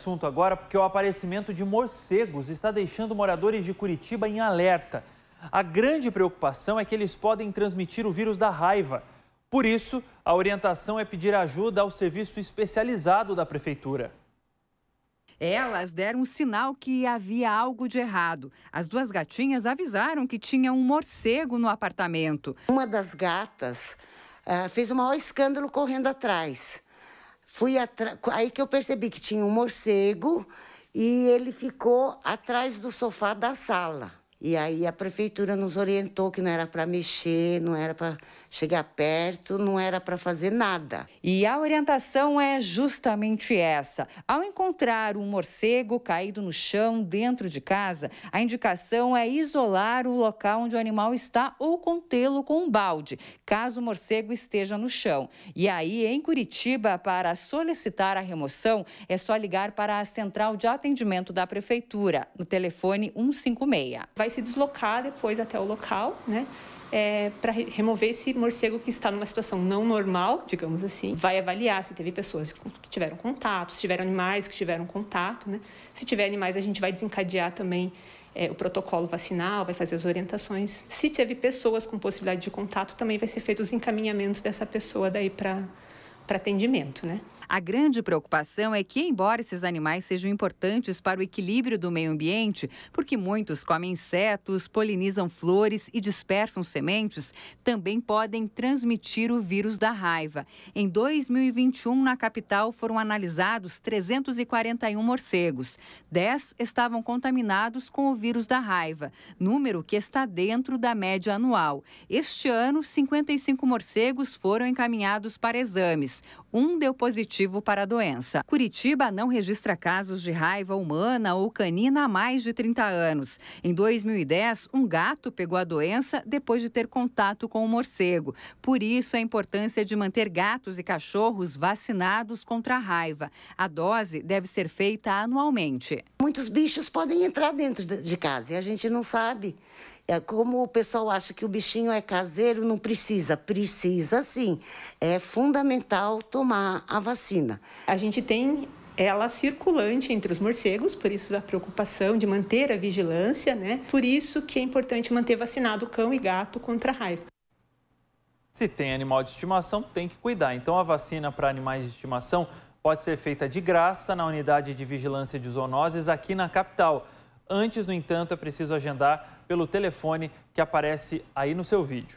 assunto agora porque o aparecimento de morcegos está deixando moradores de Curitiba em alerta. A grande preocupação é que eles podem transmitir o vírus da raiva. Por isso, a orientação é pedir ajuda ao serviço especializado da prefeitura. Elas deram um sinal que havia algo de errado. As duas gatinhas avisaram que tinha um morcego no apartamento. Uma das gatas uh, fez o maior escândalo correndo atrás fui aí que eu percebi que tinha um morcego e ele ficou atrás do sofá da sala. E aí a prefeitura nos orientou que não era para mexer, não era para chegar perto, não era para fazer nada. E a orientação é justamente essa. Ao encontrar um morcego caído no chão dentro de casa, a indicação é isolar o local onde o animal está ou contê-lo com um balde, caso o morcego esteja no chão. E aí, em Curitiba, para solicitar a remoção, é só ligar para a central de atendimento da prefeitura, no telefone 156. Vai se deslocar depois até o local, né? É, para remover esse morcego que está numa situação não normal, digamos assim, vai avaliar se teve pessoas que tiveram contato, se tiveram animais que tiveram contato, né? Se tiver animais, a gente vai desencadear também é, o protocolo vacinal, vai fazer as orientações. Se teve pessoas com possibilidade de contato, também vai ser feito os encaminhamentos dessa pessoa daí para para atendimento, né? A grande preocupação é que, embora esses animais sejam importantes para o equilíbrio do meio ambiente, porque muitos comem insetos, polinizam flores e dispersam sementes, também podem transmitir o vírus da raiva. Em 2021, na capital, foram analisados 341 morcegos. 10 estavam contaminados com o vírus da raiva, número que está dentro da média anual. Este ano, 55 morcegos foram encaminhados para exames. Um deu positivo para a doença. Curitiba não registra casos de raiva humana ou canina há mais de 30 anos. Em 2010, um gato pegou a doença depois de ter contato com um morcego. Por isso, a importância de manter gatos e cachorros vacinados contra a raiva. A dose deve ser feita anualmente. Muitos bichos podem entrar dentro de casa e a gente não sabe. É como o pessoal acha que o bichinho é caseiro, não precisa. Precisa sim. É fundamental tomar a vacina. A gente tem ela circulante entre os morcegos, por isso a preocupação de manter a vigilância, né? Por isso que é importante manter vacinado cão e gato contra a raiva. Se tem animal de estimação, tem que cuidar. Então a vacina para animais de estimação pode ser feita de graça na unidade de vigilância de zoonoses aqui na capital. Antes, no entanto, é preciso agendar pelo telefone que aparece aí no seu vídeo.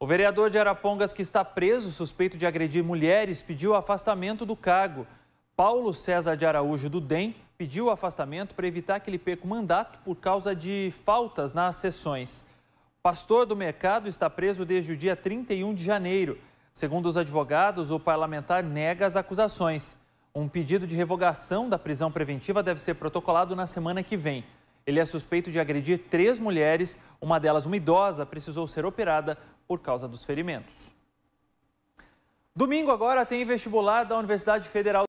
O vereador de Arapongas, que está preso suspeito de agredir mulheres, pediu o afastamento do cargo. Paulo César de Araújo, do DEM, pediu o afastamento para evitar que ele perca o mandato por causa de faltas nas sessões. Pastor do mercado está preso desde o dia 31 de janeiro. Segundo os advogados, o parlamentar nega as acusações. Um pedido de revogação da prisão preventiva deve ser protocolado na semana que vem. Ele é suspeito de agredir três mulheres, uma delas, uma idosa, precisou ser operada por causa dos ferimentos. Domingo agora tem vestibular da Universidade Federal.